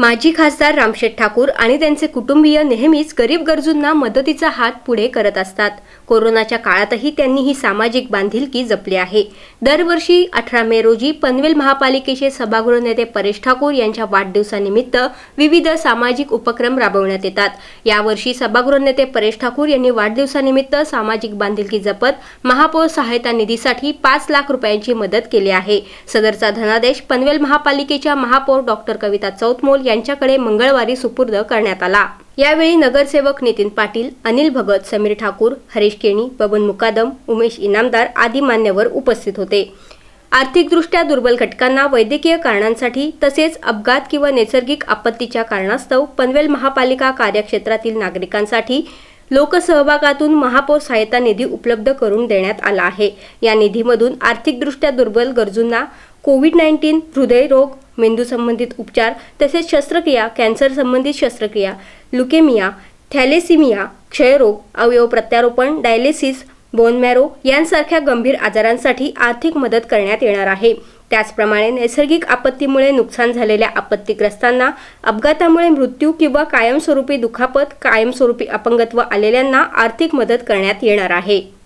माजी खासदार रामशेठ ठाकूर आणि त्यांचे कुटुंबीय नेहमीच गरीब गरजूंना मदतीचा हात पुढे करत असतात कोरोनाच्या काळातही त्यांनी ही सामाजिक बांधिलकी जपली आहे दरवर्षी अठरा मे रोजी पनवेल महापालिकेचे सभागृह नेते परेश ठाकूर यांच्या वाढदिवसानिमित्त विविध सामाजिक उपक्रम राबवण्यात येतात यावर्षी सभागृह नेते परेश ठाकूर यांनी वाढदिवसानिमित्त सामाजिक बांधिलकी जपत महापौर सहायता निधीसाठी पाच लाख रुपयांची मदत केली आहे सदरचा धनादेश पनवेल महापालिकेच्या महापौर डॉक्टर कविता चौतमोल यांच्याकडे मंगळवारी सुपूर्द करण्यात आला यावेळी नगरसेवक नितीन पाटील अनिल भगत समीर ठाकूर हरीश केणी बबन मुकादम उमेश इनामदार आदी मान्यवर उपस्थित होते आर्थिकदृष्ट्या दुर्बल घटकांना वैद्यकीय कारणांसाठी तसेच अपघात किंवा नैसर्गिक आपत्तीच्या कारणास्तव पनवेल महापालिका कार्यक्षेत्रातील नागरिकांसाठी लोकसहभागातून महापौर सहायता निधी उपलब्ध करून देण्यात आला आहे या निधीमधून आर्थिकदृष्ट्या दुर्बल गरजूंना कोविड नाईन्टीन हृदयरोग मेंदू संबंधित उपचार तसेच शस्त्रक्रिया कॅन्सर संबंधित शस्त्रक्रिया लुकेमिया थॅलेसिमिया क्षयरोग अवयव प्रत्यारोपण डायलिसिस बोन मॅरो यांसारख्या गंभीर आजारांसाठी आर्थिक मदत करण्यात येणार आहे त्याचप्रमाणे नैसर्गिक आपत्तीमुळे नुकसान झालेल्या आपत्तीग्रस्तांना अपघातामुळे मृत्यू किंवा कायमस्वरूपी दुखापत कायमस्वरूपी अपंगत्व आलेल्यांना आर्थिक मदत करण्यात येणार आहे